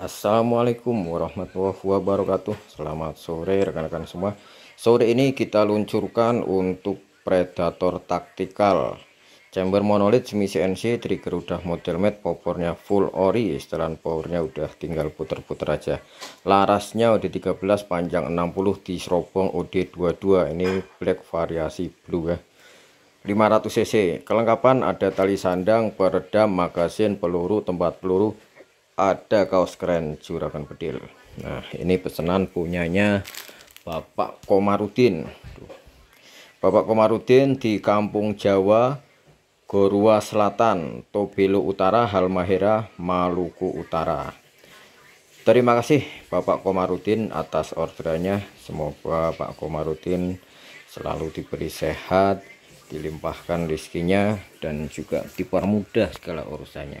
Assalamualaikum warahmatullahi wabarakatuh Selamat sore rekan-rekan semua Sore ini kita luncurkan untuk Predator Taktikal Chamber monolith semi CNC trigger udah model matte popornya full ori setelan powernya udah tinggal puter-puter aja larasnya OD13 panjang 60 di serobong OD22 ini black variasi blue ya 500 cc kelengkapan ada tali sandang peredam magasin peluru tempat peluru ada kaos keren juragan bedil nah ini pesanan punyanya Bapak Komarudin Bapak Komarudin di Kampung Jawa Gorua Selatan Tobelo Utara Halmahera Maluku Utara Terima kasih Bapak Komarudin atas orderannya semoga Pak Komarudin selalu diberi sehat dilimpahkan rezekinya dan juga dipermudah segala urusannya